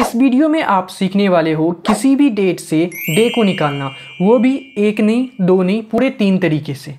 इस वीडियो में आप सीखने वाले हो किसी भी डेट से डे को निकालना वो भी एक नहीं दो नहीं पूरे तीन तरीके से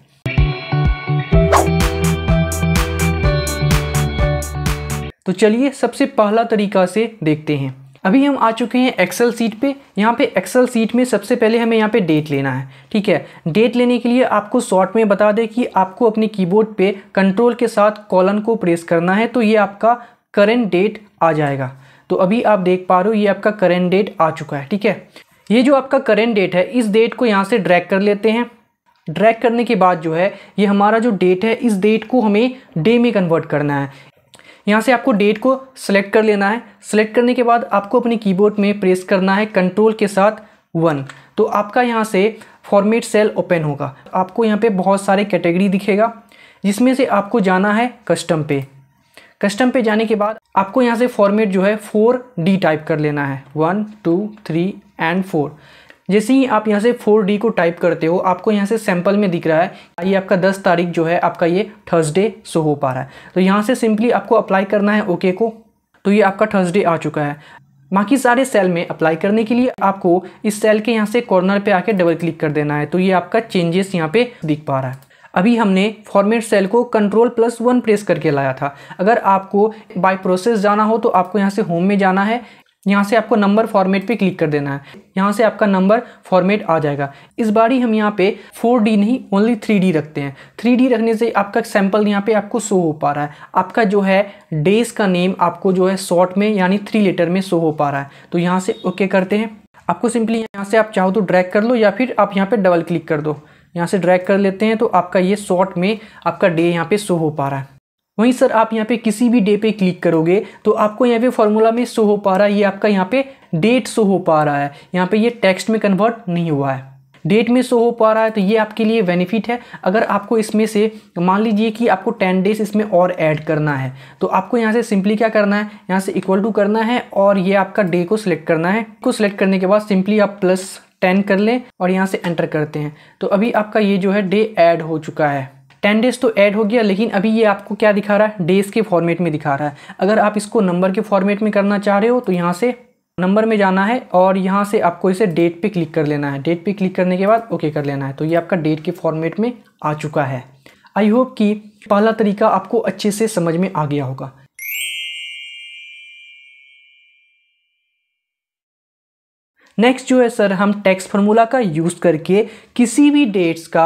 तो चलिए सबसे पहला तरीका से देखते हैं अभी हम आ चुके हैं एक्सेल सीट पे यहाँ पे एक्सेल सीट में सबसे पहले हमें यहाँ पे डेट लेना है ठीक है डेट लेने के लिए आपको शॉर्ट में बता दें कि आपको अपने कीबोर्ड पे कंट्रोल के साथ कॉलन को प्रेस करना है तो ये आपका करेंट डेट आ जाएगा तो अभी आप देख पा रहे हो ये आपका करेंट डेट आ चुका है ठीक है ये जो आपका करेंट डेट है इस डेट को यहाँ से ड्रैक कर लेते हैं ड्रैक करने के बाद जो है ये हमारा जो डेट है इस डेट को हमें डे में कन्वर्ट करना है यहाँ से आपको डेट को सिलेक्ट कर लेना है सेलेक्ट करने के बाद आपको अपने कीबोर्ड में प्रेस करना है कंट्रोल के साथ वन तो आपका यहाँ से फॉर्मेट सेल ओपन होगा आपको यहाँ पे बहुत सारे कैटेगरी दिखेगा जिसमें से आपको जाना है कस्टम पे कस्टम पे जाने के बाद आपको यहाँ से फॉर्मेट जो है फोर डी टाइप कर लेना है one two three and four जैसे ही आप यहाँ से फोर डी को टाइप करते हो आपको यहाँ से सैम्पल में दिख रहा है ये आपका दस तारीख जो है आपका ये थर्सडे शो हो पा रहा है तो यहाँ से सिंपली आपको अप्लाई करना है ओके को तो ये आपका थर्सडे आ चुका है बाकी सारे सेल में अप्लाई करने के लिए आपको इस सेल के यहाँ से कॉर्नर पे आके डबल क्लिक कर देना है तो ये आपका चेंजेस यहाँ पे दिख पा रहा है अभी हमने फॉर्मेट सेल को कंट्रोल प्लस वन प्रेस करके लाया था अगर आपको बाय प्रोसेस जाना हो तो आपको यहाँ से होम में जाना है यहाँ से आपको नंबर फॉर्मेट पे क्लिक कर देना है यहाँ से आपका नंबर फॉर्मेट आ जाएगा इस बार ही हम यहाँ पे 4D नहीं ओनली 3D रखते हैं 3D रखने से आपका सैम्पल यहाँ पे आपको शो हो पा रहा है आपका जो है डेज का नेम आपको जो है शॉर्ट में यानी थ्री लेटर में शो हो पा रहा है तो यहाँ से ओके करते हैं आपको सिंपली यहाँ से आप चाहो तो ड्रैग कर लो या फिर आप यहाँ पर डबल क्लिक कर दो यहाँ से ड्रैग कर लेते हैं तो आपका ये शॉर्ट में आपका डे यहाँ पे शो हो पा रहा है वहीं सर आप यहाँ पे किसी भी डे पे क्लिक करोगे तो आपको यहाँ पे फॉर्मूला में शो हो पा रहा है ये आपका यहाँ पे डेट शो हो पा रहा है यहाँ पे ये टेक्स्ट में कन्वर्ट नहीं हुआ है डेट में शो हो पा रहा है तो ये आपके लिए बेनिफिट है अगर आपको इसमें से मान लीजिए कि आपको टेन डेज इसमें और ऐड करना है तो आपको यहाँ से सिंपली क्या करना है यहाँ से इक्वल टू करना है और ये आपका डे को सिलेक्ट करना है को सिलेक्ट करने के बाद सिंपली आप प्लस टेन कर लें और यहाँ से एंटर करते हैं तो अभी आपका ये जो है डे ऐड हो चुका है टेन डेज़ तो ऐड हो गया लेकिन अभी ये आपको क्या दिखा रहा है डेज़ के फॉर्मेट में दिखा रहा है अगर आप इसको नंबर के फॉर्मेट में करना चाह रहे हो तो यहाँ से नंबर में जाना है और यहाँ से आपको इसे डेट पे क्लिक कर लेना है डेट पे क्लिक करने के बाद ओके कर लेना है तो ये आपका डेट के फॉर्मेट में आ चुका है आई होप कि पहला तरीका आपको अच्छे से समझ में आ गया होगा नेक्स्ट जो है सर हम टैक्स फार्मूला का यूज़ करके किसी भी डेट्स का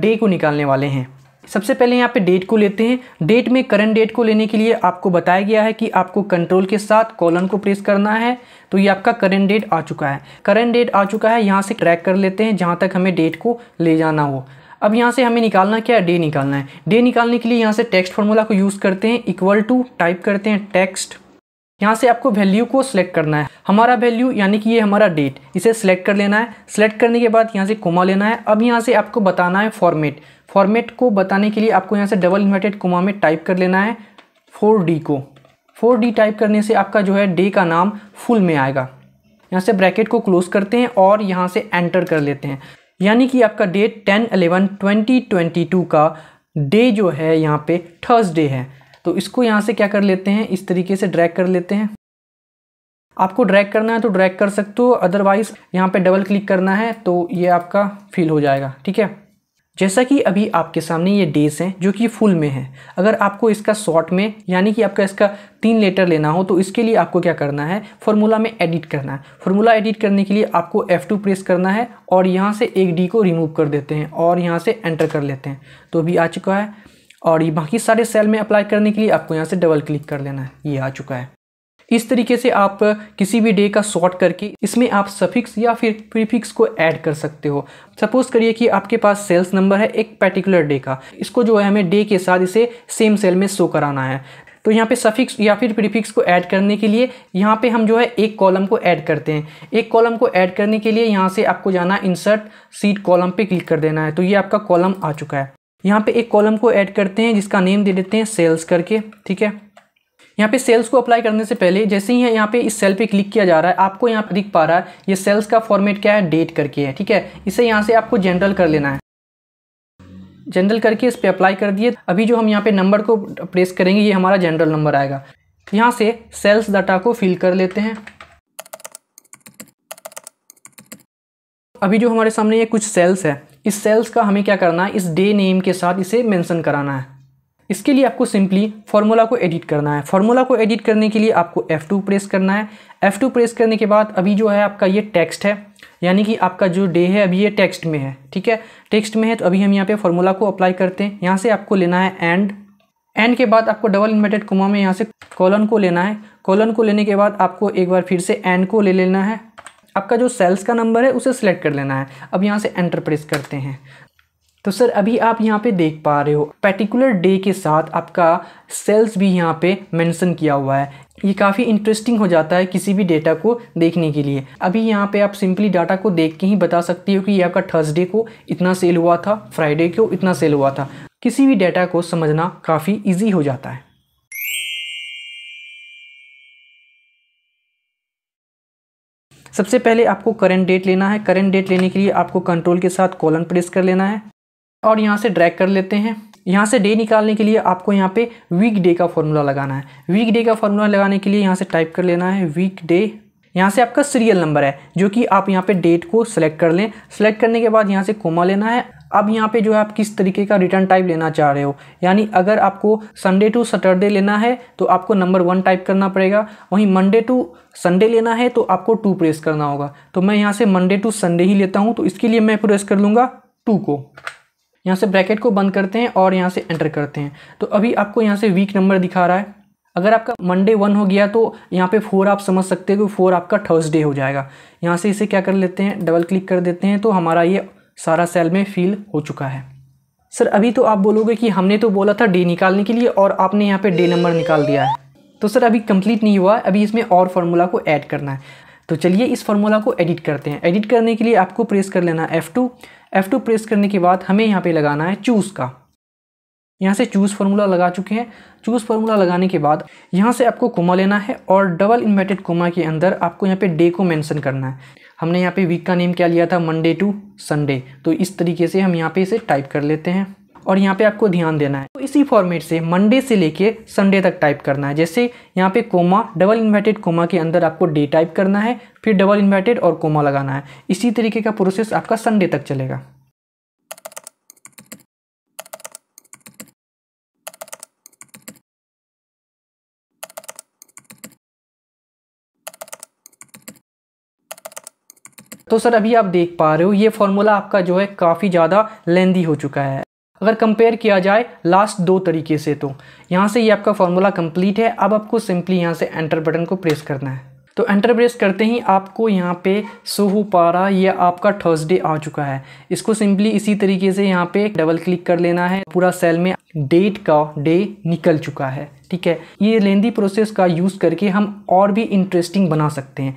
डे को निकालने वाले हैं सबसे पहले यहाँ पे डेट को लेते हैं डेट में करंट डेट को लेने के लिए आपको बताया गया है कि आपको कंट्रोल के साथ कॉलन को प्रेस करना है तो ये आपका करंट डेट आ चुका है करंट डेट आ चुका है यहाँ से ट्रैक कर लेते हैं जहाँ तक हमें डेट को ले जाना हो अब यहाँ से हमें निकालना क्या है डे निकालना है डे निकालने के लिए यहाँ से टेक्स्ट फार्मूला को यूज़ करते हैं इक्वल टू टाइप करते हैं टेक्स्ट यहाँ से आपको वैल्यू को सिलेक्ट करना है हमारा वैल्यू यानी कि ये हमारा डेट इसे सिलेक्ट कर लेना है सिलेक्ट करने के बाद यहाँ से कोमा लेना है अब यहाँ से आपको बताना है फॉर्मेट फॉर्मेट को बताने के लिए आपको यहाँ से डबल इन्वर्टेड कोमा में टाइप कर लेना है फोर डी को फोर डी टाइप करने से आपका जो है डे का नाम फुल में आएगा यहाँ से ब्रैकेट को क्लोज करते हैं और यहाँ से एंटर कर लेते हैं यानी कि आपका date ten eleven twenty twenty two का डे जो है यहाँ पे थर्सडे है तो इसको यहाँ से क्या कर लेते हैं इस तरीके से ड्रैग कर लेते हैं आपको ड्रैग करना है तो ड्रैग कर सकते हो अदरवाइज़ यहाँ पे डबल क्लिक करना है तो ये आपका फिल हो जाएगा ठीक है जैसा कि अभी आपके सामने ये डेज हैं जो कि फुल में है अगर आपको इसका शॉर्ट में यानी कि आपका इसका तीन लेटर लेना हो तो इसके लिए आपको क्या करना है फॉर्मूला में एडिट करना है फॉर्मूला एडिट करने के लिए आपको F2 प्रेस करना है और यहाँ से एक डी को रिमूव कर देते हैं और यहाँ से एंटर कर लेते हैं तो अभी आ चुका है और ये बाकी सारे सेल में अप्लाई करने के लिए आपको यहाँ से डबल क्लिक कर लेना है ये आ चुका है इस तरीके से आप किसी भी डे का शॉर्ट करके इसमें आप सफिक्स या फिर प्रीफिक्स को ऐड कर सकते हो सपोज करिए कि आपके पास सेल्स नंबर है एक पर्टिकुलर डे का इसको जो है हमें डे के साथ इसे सेम सेल में शो कराना है तो यहाँ पे सफिक्स या फिर प्रीफिक्स को ऐड करने के लिए यहाँ पे हम जो है एक कॉलम को ऐड करते हैं एक कॉलम को ऐड करने के लिए यहाँ से आपको जाना इंसर्ट सीट कॉलम पे क्लिक कर देना है तो ये आपका कॉलम आ चुका है यहाँ पे एक कॉलम को ऐड करते हैं जिसका नेम दे देते हैं सेल्स करके ठीक है यहाँ पे सेल्स को अप्लाई करने से पहले जैसे ही यहाँ पे इस सेल पे क्लिक किया जा रहा है आपको यहाँ पे दिख पा रहा है ये सेल्स का फॉर्मेट क्या है डेट करके है ठीक है इसे यहाँ से आपको जनरल कर लेना है जनरल करके इस पर अप्लाई कर दिए अभी जो हम यहाँ पे नंबर को प्रेस करेंगे ये हमारा जनरल नंबर आएगा यहाँ से सेल्स डाटा को फिल कर लेते हैं अभी जो हमारे सामने ये कुछ सेल्स है इस सेल्स का हमें क्या करना है इस डे नेम के साथ इसे मेंशन कराना है इसके लिए आपको सिंपली फार्मूला को एडिट करना है फार्मूला को एडिट करने के लिए आपको F2 प्रेस करना है F2 प्रेस करने के बाद अभी जो है आपका ये टेक्स्ट है यानी कि आपका जो डे है अभी ये टेक्स्ट में है ठीक है टेक्स्ट में है तो अभी हम यहाँ पे फार्मूला को अप्लाई करते हैं यहाँ से आपको लेना है एंड एंड के बाद आपको डबल इन्वर्टेड कुमा में यहाँ से कॉलन को लेना है कॉलन को लेने के बाद आपको एक बार फिर से एंड को ले लेना है आपका जो सेल्स का नंबर है उसे सिलेक्ट कर लेना है अब यहाँ से एंटर प्रेस करते हैं तो सर अभी आप यहाँ पे देख पा रहे हो पर्टिकुलर डे के साथ आपका सेल्स भी यहाँ पे मेंशन किया हुआ है ये काफ़ी इंटरेस्टिंग हो जाता है किसी भी डेटा को देखने के लिए अभी यहाँ पे आप सिंपली डाटा को देख के ही बता सकती हो कि ये आपका थर्सडे को इतना सेल हुआ था फ्राइडे को इतना सेल हुआ था किसी भी डेटा को समझना काफ़ी ईजी हो जाता है सबसे पहले आपको करेंट डेट लेना है करेंट डेट लेने के लिए आपको कंट्रोल के साथ कॉलन प्रेस कर लेना है और यहाँ से ड्रैग कर लेते हैं यहाँ से डे निकालने के लिए आपको यहाँ पे वीक डे का फॉर्मूला लगाना है वीक डे का फॉर्मूला लगाने के लिए यहाँ से टाइप कर लेना है वीक डे यहाँ से आपका सीरियल नंबर है जो कि आप यहाँ पे डेट को सिलेक्ट कर लें सेलेक्ट करने के बाद यहाँ से कोमा लेना है अब यहाँ पे जो है आप किस तरीके का रिटर्न टाइप लेना चाह रहे हो यानी अगर आपको संडे टू सैटरडे लेना है तो आपको नंबर वन टाइप करना पड़ेगा वहीं मंडे टू संडे लेना है तो आपको टू प्रेस करना होगा तो मैं यहाँ से मंडे टू संडे ही लेता हूँ तो इसके लिए मैं प्रेस कर लूँगा टू को यहाँ से ब्रैकेट को बंद करते हैं और यहाँ से एंटर करते हैं तो अभी आपको यहाँ से वीक नंबर दिखा रहा है अगर आपका मंडे वन हो गया तो यहाँ पे फोर आप समझ सकते हो कि फोर आपका थर्सडे हो जाएगा यहाँ से इसे क्या कर लेते हैं डबल क्लिक कर देते हैं तो हमारा ये सारा सेल में फील हो चुका है सर अभी तो आप बोलोगे कि हमने तो बोला था डे निकालने के लिए और आपने यहाँ पे डे नंबर निकाल दिया है तो सर अभी कंप्लीट नहीं हुआ अभी इसमें और फार्मूला को ऐड करना है तो चलिए इस फार्मूला को एडिट करते हैं एडिट करने के लिए आपको प्रेस कर लेना है F2 F2 प्रेस करने के बाद हमें यहाँ पे लगाना है चूज़ का यहाँ से चूज़ फार्मूला लगा चुके हैं चूज़ फार्मूला लगाने के बाद यहाँ से आपको कोमा लेना है और डबल इन्वर्टेड कोमा के अंदर आपको यहाँ पे डे को मेंशन करना है हमने यहाँ पे वीक का नेम क्या लिया था मंडे टू संडे तो इस तरीके से हम यहाँ पे इसे टाइप कर लेते हैं और यहाँ पे आपको ध्यान देना है तो इसी फॉर्मेट से मंडे से लेके संडे तक टाइप करना है जैसे यहाँ पे कोमा डबल इन्वर्टेड कोमा के अंदर आपको डे टाइप करना है फिर डबल इन्वर्टेड और कोमा लगाना है इसी तरीके का प्रोसेस आपका संडे तक चलेगा तो सर अभी आप देख पा रहे हो ये फॉर्मूला आपका जो है काफ़ी ज़्यादा लेंदी हो चुका है अगर कंपेयर किया जाए लास्ट दो तरीके से तो यहाँ से ये यह आपका फॉर्मूला कंप्लीट है अब आपको सिंपली यहाँ से एंटर बटन को प्रेस करना है तो एंटर प्रेस करते ही आपको यहाँ पे सो हो पा रहा ये आपका थर्सडे आ चुका है इसको सिंपली इसी तरीके से यहाँ पे डबल क्लिक कर लेना है पूरा सेल में डेट का डे निकल चुका है ठीक है ये लेंदी प्रोसेस का यूज़ करके हम और भी इंटरेस्टिंग बना सकते हैं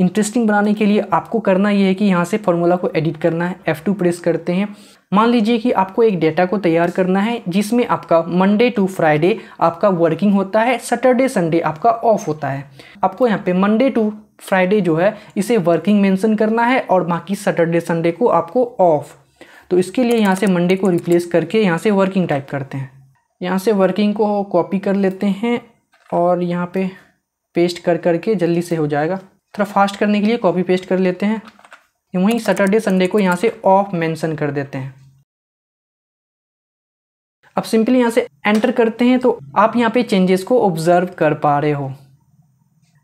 इंटरेस्टिंग बनाने के लिए आपको करना ये है कि यहाँ से फॉर्मूला को एडिट करना है एफ़ टू प्रेस करते हैं मान लीजिए कि आपको एक डेटा को तैयार करना है जिसमें आपका मंडे टू फ्राइडे आपका वर्किंग होता है सैटरडे संडे आपका ऑफ होता है आपको यहाँ पे मंडे टू फ्राइडे जो है इसे वर्किंग मेंशन करना है और बाकी सैटरडे संडे को आपको ऑफ तो इसके लिए यहाँ से मंडे को रिप्लेस करके यहाँ से वर्किंग टाइप करते हैं यहाँ से वर्किंग को कॉपी कर लेते हैं और यहाँ पे पेस्ट कर करके जल्दी से हो जाएगा थोड़ा फास्ट करने के लिए कॉपी पेस्ट कर लेते हैं वहीं सैटरडे संडे को यहाँ से ऑफ मेंशन कर देते हैं अब सिंपली यहाँ से एंटर करते हैं तो आप यहाँ पे चेंजेस को ऑब्ज़र्व कर पा रहे हो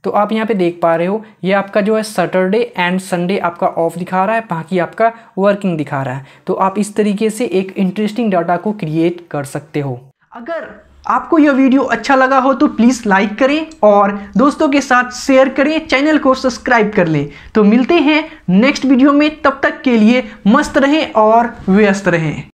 तो आप यहाँ पे देख पा रहे हो ये आपका जो है सैटरडे एंड संडे आपका ऑफ दिखा रहा है बाकी आपका वर्किंग दिखा रहा है तो आप इस तरीके से एक इंटरेस्टिंग डाटा को क्रिएट कर सकते हो अगर आपको यह वीडियो अच्छा लगा हो तो प्लीज़ लाइक करें और दोस्तों के साथ शेयर करें चैनल को सब्सक्राइब कर लें तो मिलते हैं नेक्स्ट वीडियो में तब तक के लिए मस्त रहें और व्यस्त रहें